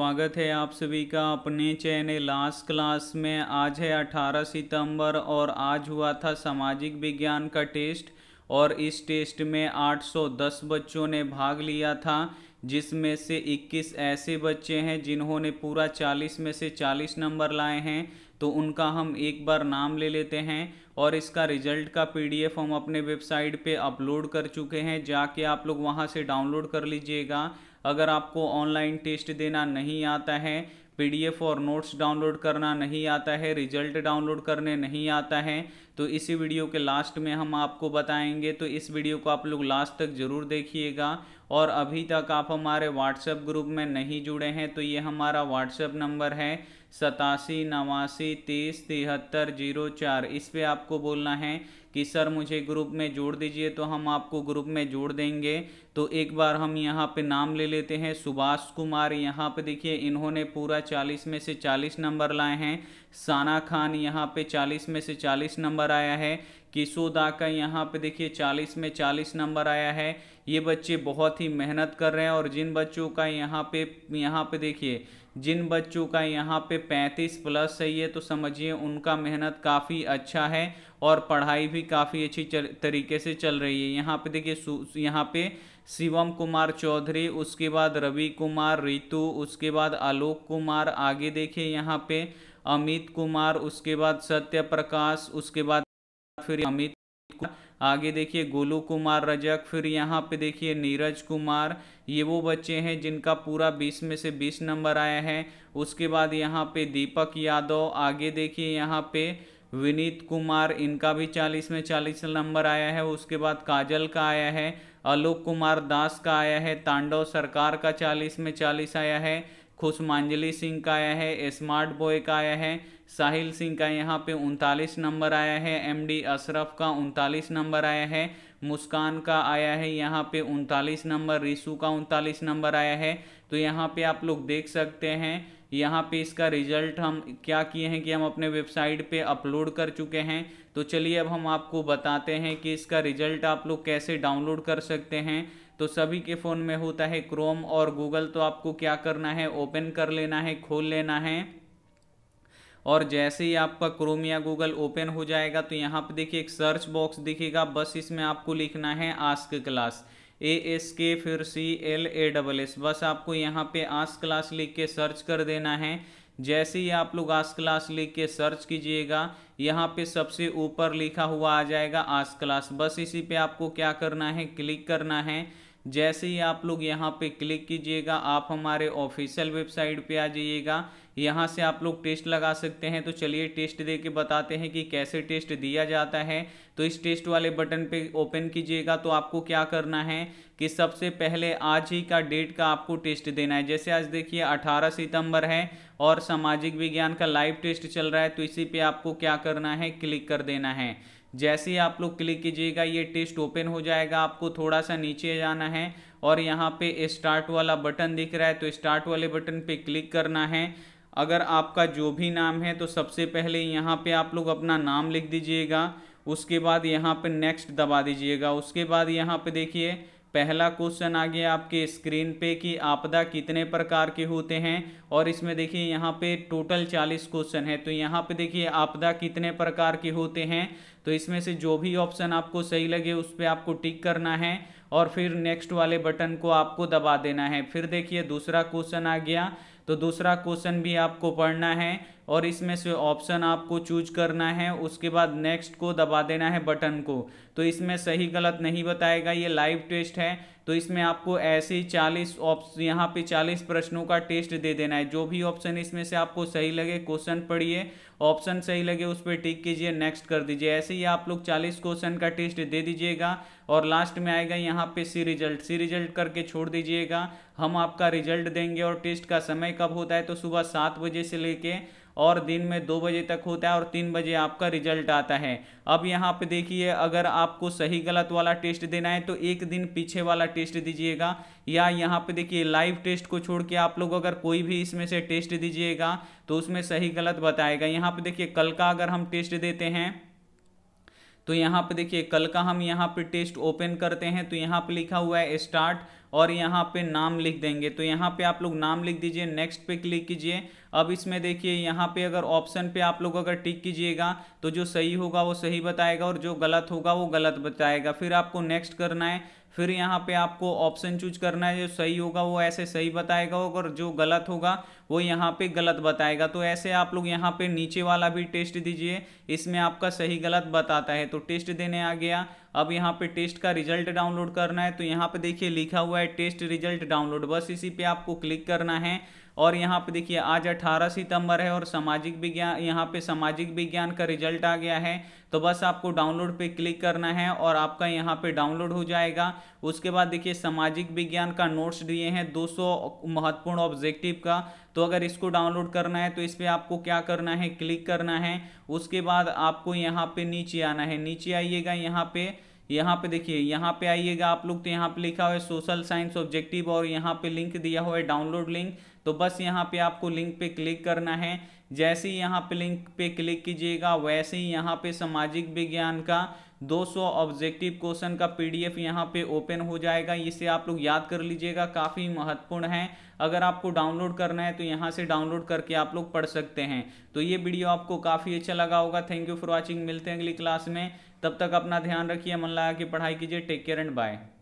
स्वागत है आप सभी का अपने चैनल लास्ट क्लास में आज है 18 सितंबर और आज हुआ था सामाजिक विज्ञान का टेस्ट और इस टेस्ट में 810 बच्चों ने भाग लिया था जिसमें से 21 ऐसे बच्चे हैं जिन्होंने पूरा 40 में से 40 नंबर लाए हैं तो उनका हम एक बार नाम ले लेते हैं और इसका रिजल्ट का पीडीएफ हम अपने वेबसाइट पे अपलोड कर चुके हैं जाके आप लोग वहाँ से डाउनलोड कर लीजिएगा अगर आपको ऑनलाइन टेस्ट देना नहीं आता है पीडीएफ और नोट्स डाउनलोड करना नहीं आता है रिजल्ट डाउनलोड करने नहीं आता है तो इसी वीडियो के लास्ट में हम आपको बताएंगे तो इस वीडियो को आप लोग लास्ट तक ज़रूर देखिएगा और अभी तक आप हमारे व्हाट्सएप ग्रुप में नहीं जुड़े हैं तो ये हमारा व्हाट्सएप नंबर है सतासी नवासी तीस तिहत्तर जीरो चार इस पर आपको बोलना है कि सर मुझे ग्रुप में जोड़ दीजिए तो हम आपको ग्रुप में जोड़ देंगे तो एक बार हम यहाँ पे नाम ले लेते हैं सुभाष कुमार यहाँ पे देखिए इन्होंने पूरा चालीस में से चालीस नंबर लाए हैं साना खान यहाँ पे चालीस में से चालीस नंबर आया है किशोदा का यहाँ पे देखिए चालीस में चालीस नंबर आया है ये बच्चे बहुत ही मेहनत कर रहे हैं और जिन बच्चों का यहाँ पे यहाँ पे देखिए जिन बच्चों का यहाँ पे 35 प्लस चाहिए तो समझिए उनका मेहनत काफ़ी अच्छा है और पढ़ाई भी काफ़ी अच्छी तरीके से चल रही है यहाँ पे देखिए यहाँ पे शिवम कुमार चौधरी उसके बाद रवि कुमार रितु उसके बाद आलोक कुमार आगे देखिए यहाँ पे अमित कुमार उसके बाद सत्य प्रकाश उसके बाद फिर अमित कुमार आगे देखिए गोलू कुमार रजक फिर यहाँ पे देखिए नीरज कुमार ये वो बच्चे हैं जिनका पूरा 20 में से 20 नंबर आया है उसके बाद यहाँ पे दीपक यादव आगे देखिए यहाँ पे विनीत कुमार इनका भी 40 में 40 नंबर आया है उसके बाद काजल का आया है आलोक कुमार दास का आया है तांडव सरकार का 40 में 40 आया है खुशमांजलि सिंह का आया है स्मार्ट बॉय का आया है साहिल सिंह का यहाँ पे उनतालीस नंबर आया है एमडी अशरफ का उनतालीस नंबर आया है मुस्कान का आया है यहाँ पे उनतालीस नंबर रिशु का उनतालीस नंबर आया है तो यहाँ पे आप लोग देख सकते हैं यहाँ पे इसका रिजल्ट हम क्या किए हैं कि हम अपने वेबसाइट पे अपलोड कर चुके हैं तो चलिए अब हम आपको बताते हैं कि इसका रिजल्ट आप लोग कैसे डाउनलोड कर सकते हैं तो सभी के फ़ोन में होता है क्रोम और गूगल तो आपको क्या करना है ओपन कर लेना है खोल लेना है और जैसे ही आपका क्रोम या गूगल ओपन हो जाएगा तो यहाँ पर देखिए एक सर्च बॉक्स दिखेगा बस इसमें आपको लिखना है आस्क क्लास ए एस के फिर C L A double S बस आपको यहाँ पे आस क्लास लिख के सर्च कर देना है जैसे ही आप लोग आस क्लास लिख के सर्च कीजिएगा यहाँ पे सबसे ऊपर लिखा हुआ आ जाएगा आस क्लास बस इसी पे आपको क्या करना है क्लिक करना है जैसे ही आप लोग यहाँ पे क्लिक कीजिएगा आप हमारे ऑफिशियल वेबसाइट पे आ जाइएगा यहाँ से आप लोग टेस्ट लगा सकते हैं तो चलिए टेस्ट दे के बताते हैं कि कैसे टेस्ट दिया जाता है तो इस टेस्ट वाले बटन पे ओपन कीजिएगा तो आपको क्या करना है कि सबसे पहले आज ही का डेट का आपको टेस्ट देना है जैसे आज देखिए 18 सितंबर है और सामाजिक विज्ञान का लाइव टेस्ट चल रहा है तो इसी पर आपको क्या करना है क्लिक कर देना है जैसे ही आप लोग क्लिक कीजिएगा ये टेस्ट ओपन हो जाएगा आपको थोड़ा सा नीचे जाना है और यहाँ पे स्टार्ट वाला बटन दिख रहा है तो स्टार्ट वाले बटन पे क्लिक करना है अगर आपका जो भी नाम है तो सबसे पहले यहाँ पे आप लोग अपना नाम लिख दीजिएगा उसके बाद यहाँ पे नेक्स्ट दबा दीजिएगा उसके बाद यहाँ पे देखिए पहला क्वेश्चन आ गया आपके स्क्रीन पे कि आपदा कितने प्रकार के होते हैं और इसमें देखिए यहाँ पे टोटल चालीस क्वेश्चन है तो यहाँ पे देखिए आपदा कितने प्रकार के होते हैं तो इसमें से जो भी ऑप्शन आपको सही लगे उस पर आपको टिक करना है और फिर नेक्स्ट वाले बटन को आपको दबा देना है फिर देखिए दूसरा क्वेश्चन आ गया तो दूसरा क्वेश्चन भी आपको पढ़ना है और इसमें से ऑप्शन आपको चूज करना है उसके बाद नेक्स्ट को दबा देना है बटन को तो इसमें सही गलत नहीं बताएगा ये लाइव टेस्ट है तो इसमें आपको ऐसे ही चालीस ऑप्शन यहाँ पे चालीस प्रश्नों का टेस्ट दे देना है जो भी ऑप्शन इसमें से आपको सही लगे क्वेश्चन पढ़िए ऑप्शन सही लगे उस पर टिक कीजिए नेक्स्ट कर दीजिए ऐसे ही आप लोग चालीस क्वेश्चन का टेस्ट दे दीजिएगा और लास्ट में आएगा यहाँ पे सी रिजल्ट सी रिजल्ट करके छोड़ दीजिएगा हम आपका रिजल्ट देंगे और टेस्ट का समय कब होता है तो सुबह सात बजे से लेके और दिन में दो बजे तक होता है और तीन बजे आपका रिजल्ट आता है अब यहाँ पे देखिए अगर आपको सही गलत वाला टेस्ट देना है तो एक दिन पीछे वाला टेस्ट दीजिएगा या यहाँ पे देखिए लाइव टेस्ट को छोड़ के आप लोग अगर कोई भी इसमें से टेस्ट दीजिएगा तो उसमें सही गलत बताएगा यहाँ पे देखिए कल का अगर हम टेस्ट देते हैं तो यहाँ पे देखिए कल का हम यहाँ पे टेस्ट ओपन करते हैं तो यहाँ पे लिखा हुआ है स्टार्ट और यहाँ पे नाम लिख देंगे तो यहाँ पे आप लोग नाम लिख दीजिए नेक्स्ट पे क्लिक कीजिए अब इसमें देखिए यहाँ पे अगर ऑप्शन पे आप लोग अगर टिक कीजिएगा तो जो सही होगा वो सही बताएगा और जो गलत होगा वो गलत बताएगा फिर आपको नेक्स्ट करना है फिर यहाँ पे आपको ऑप्शन चूज करना है जो सही होगा वो ऐसे सही बताएगा और जो गलत होगा वो यहाँ पे गलत बताएगा तो ऐसे आप लोग यहाँ पे नीचे वाला भी टेस्ट दीजिए इसमें आपका सही गलत बताता है तो टेस्ट देने आ गया अब यहाँ पे टेस्ट का रिजल्ट डाउनलोड करना है तो यहाँ पे देखिए लिखा हुआ है टेस्ट रिजल्ट डाउनलोड बस इसी पे आपको क्लिक करना है और यहाँ पे देखिए आज 18 सितंबर है और सामाजिक विज्ञान यहाँ पे सामाजिक विज्ञान का रिजल्ट आ गया है तो बस आपको डाउनलोड पे क्लिक करना है और आपका यहाँ पे डाउनलोड हो जाएगा उसके बाद देखिए सामाजिक विज्ञान का नोट्स दिए हैं 200 महत्वपूर्ण ऑब्जेक्टिव का तो अगर इसको डाउनलोड करना है तो इस पर आपको क्या करना है क्लिक करना है उसके बाद आपको यहाँ पे नीचे आना है नीचे आइएगा यहाँ पे यहाँ पे देखिए यहाँ पे आइएगा आप लोग तो यहाँ पे लिखा हुआ है सोशल साइंस ऑब्जेक्टिव और यहाँ पे लिंक दिया हुआ है डाउनलोड लिंक तो बस यहाँ पे आपको लिंक पे क्लिक करना है जैसे ही यहाँ पे लिंक पे क्लिक कीजिएगा वैसे ही यहाँ पे सामाजिक विज्ञान का 200 ऑब्जेक्टिव क्वेश्चन का पीडीएफ यहाँ पे ओपन हो जाएगा इसे आप लोग याद कर लीजिएगा काफ़ी महत्वपूर्ण है अगर आपको डाउनलोड करना है तो यहाँ से डाउनलोड करके आप लोग पढ़ सकते हैं तो ये वीडियो आपको काफ़ी अच्छा लगा होगा थैंक यू फॉर वॉचिंग मिलते हैं अगली क्लास में तब तक अपना ध्यान रखिए मन लगा के पढ़ाई कीजिए टेक केयर एंड बाय